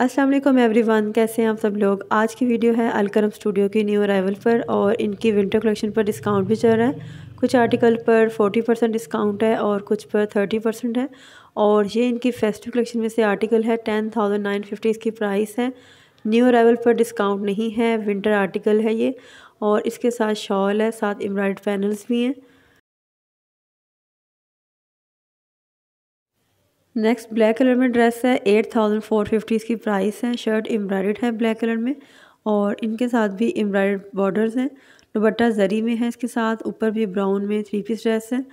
अस्सलाम वालेकुम एवरीवन कैसे हैं आप सब लोग आज की वीडियो है अलकरम स्टूडियो की न्यू अराइवल पर और इनकी विंटर कलेक्शन पर डिस्काउंट भी चल रहा है कुछ आर्टिकल पर 40 परसेंट डिस्काउंट है और कुछ पर 30 परसेंट है और ये इनकी फेस्टिव कलेक्शन में से आर्टिकल है टेन थाउजेंड नाइन फिफ्टी इसकी प्राइस है न्यू अराइवल पर डिस्काउंट नहीं है विंटर आर्टिकल है ये और इसके साथ शॉल है साथ एम्ब्रॉयड पैनल्स भी हैं नेक्स्ट ब्लैक कलर में ड्रेस है एट थाउजेंड फोर फिफ्टी इसकी प्राइस है शर्ट एम्ब्रॉयड है ब्लैक कलर में और इनके साथ भी एम्ब्रॉयड बॉर्डर्स हैं दुपट्टा जरी में है इसके साथ ऊपर भी ब्राउन में थ्री पीस ड्रेस है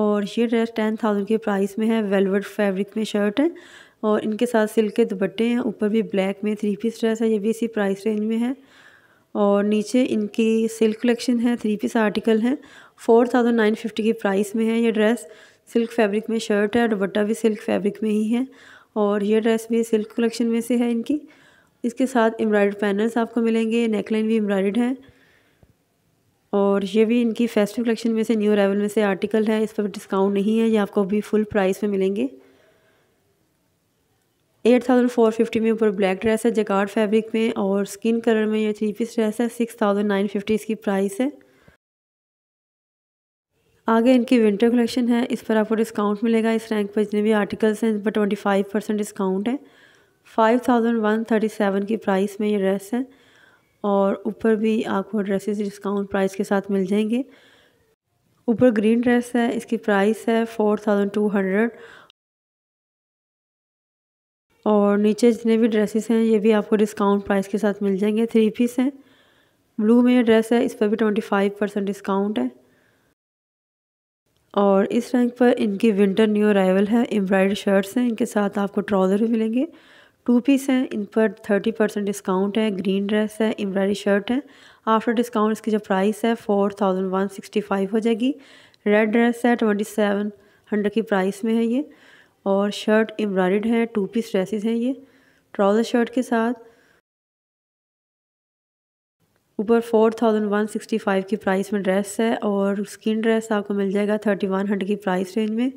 और ये ड्रेस टेन थाउजेंड के प्राइस में है वेलवेट फैब्रिक में शर्ट है और इनके साथ सिल्क के दुपट्टे हैं ऊपर भी ब्लैक में थ्री पीस ड्रेस है ये भी इसी प्राइस रेंज में है और नीचे इनकी सिल्क कलेक्शन है थ्री पीस आर्टिकल है फोर थाउजेंड नाइन फिफ्टी की प्राइस में है ये ड्रेस सिल्क फैब्रिक में शर्ट है दुपट्टा भी सिल्क फैब्रिक में ही है और ये ड्रेस भी सिल्क कलेक्शन में से है इनकी इसके साथ एम्ब्रॉयड पैनल्स आपको मिलेंगे नेकलाइन भी एम्ब्रॉयड है और ये भी इनकी फेस्टिव कलेक्शन में से न्यू अरावल में से आर्टिकल है इस पर डिस्काउंट नहीं है ये आपको अभी फुल प्राइस में मिलेंगे एट थाउजेंड फोर फिफ्टी में ऊपर ब्लैक ड्रेस है जगाड़ फैब्रिक में और स्किन कलर में ये थ्री पीस ड्रेस है सिक्स थाउजेंड नाइन फिफ्टी इसकी प्राइस है आगे इनकी विंटर कलेक्शन है इस पर आपको डिस्काउंट मिलेगा इस रैंक पर जितने भी आर्टिकल्स हैं इन पर ट्वेंटी फाइव परसेंट डिस्काउंट है five thousand one thirty seven की प्राइस में ये ड्रेस है और ऊपर भी आपको ड्रेसेस डिस्काउंट प्राइस के साथ मिल जाएंगे ऊपर ग्रीन ड्रेस है इसकी प्राइस है फोर थाउजेंड टू हंड्रेड और नीचे जितने भी ड्रेसेस हैं ये भी आपको डिस्काउंट प्राइस के साथ मिल जाएंगे थ्री पीस हैं ब्लू में ये ड्रेस है इस पर भी ट्वेंटी फाइव परसेंट डिस्काउंट है और इस रैंक पर इनकी विंटर न्यू अराइवल है एम्ब्रॉयड शर्ट्स हैं इनके साथ आपको ट्राउज़र भी मिलेंगे टू पीस हैं इन पर थर्टी परसेंट डिस्काउंट है ग्रीन ड्रेस है एम्ब्रॉयडरी शर्ट है आफ्टर डिस्काउंट इसकी जो प्राइस है four thousand one sixty five हो जाएगी रेड ड्रेस है ट्वेंटी सेवन हंड्रेड की प्राइस में है ये और शर्ट एम्ब्रॉयड है टू पीस ड्रेसेस हैं ये ट्राउज़र शर्ट के साथ ऊपर four thousand one sixty five की प्राइस में ड्रेस है और स्किन ड्रेस आपको मिल जाएगा थर्टी वन हंड्रेड की प्राइस रेंज में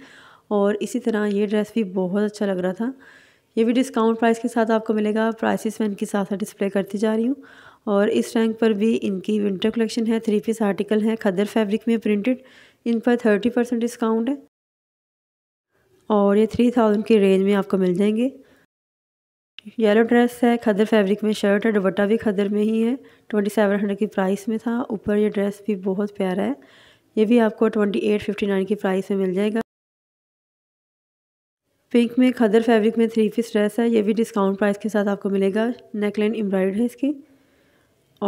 और इसी तरह ये ड्रेस भी बहुत अच्छा लग रहा था ये भी डिस्काउंट प्राइस के साथ आपको मिलेगा प्राइसेस मैं इनके साथ साथ डिस्प्ले करती जा रही हूँ और इस रैंक पर भी इनकी विंटर कलेक्शन है थ्री पीस आर्टिकल है खदर फैब्रिक में प्रिंटेड इन पर थर्टी परसेंट डिस्काउंट है और ये थ्री थाउजेंड की रेंज में आपको मिल जाएंगे येलो ड्रेस है खदर फैब्रिक में शर्ट है दुबट्टा भी खदर में ही है ट्वेंटी सेवन हंड्रेड की प्राइस में था ऊपर ये ड्रेस भी बहुत प्यारा है ये भी आपको ट्वेंटी एट फिफ्टी नाइन की प्राइस में मिल जाएगा पिंक में खदर फैब्रिक में थ्री पीस ड्रेस है ये भी डिस्काउंट प्राइस के साथ आपको मिलेगा नेकलाइन एम्ब्रॉयड है इसकी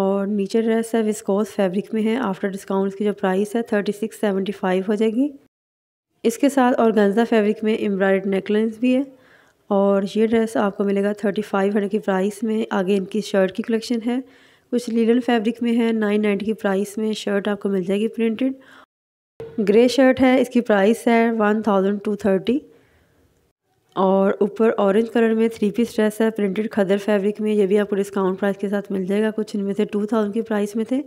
और नीचे ड्रेस है विस्कोस फैब्रिक में है आफ्टर डिस्काउंट की जो प्राइस है थर्टी सिक्स सेवेंटी फाइव हो जाएगी इसके साथ और गंजा फैब्रिक में एम्ब्रॉयड नेकलेंस भी है और ये ड्रेस आपको मिलेगा थर्टी फाइव हंड्रेड की प्राइस में आगे इनकी शर्ट की कलेक्शन है कुछ लीलन फैब्रिक में है नाइन नाइन्टी की प्राइस में शर्ट आपको मिल जाएगी प्रिंटेड ग्रे शर्ट है इसकी प्राइस है वन थाउजेंड टू थर्टी और ऊपर ऑरेंज कलर में थ्री पीस ड्रेस है प्रिंटेड खदर फैब्रिक में ये भी आपको डिस्काउंट प्राइस के साथ मिल जाएगा कुछ इनमें से टू थाउजेंड की प्राइस में थे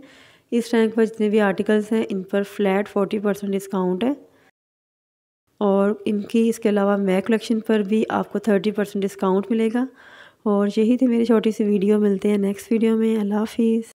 इस रैंक पर जितने भी आर्टिकल्स हैं इन पर फ्लैट फोर्टी परसेंट डिस्काउंट है और इनकी इसके अलावा मै कलेक्शन पर भी आपको थर्टी परसेंट डिस्काउंट मिलेगा और यही थी मेरी छोटी सी वीडियो मिलते हैं नेक्स्ट वीडियो में अल्लाह हाफिज़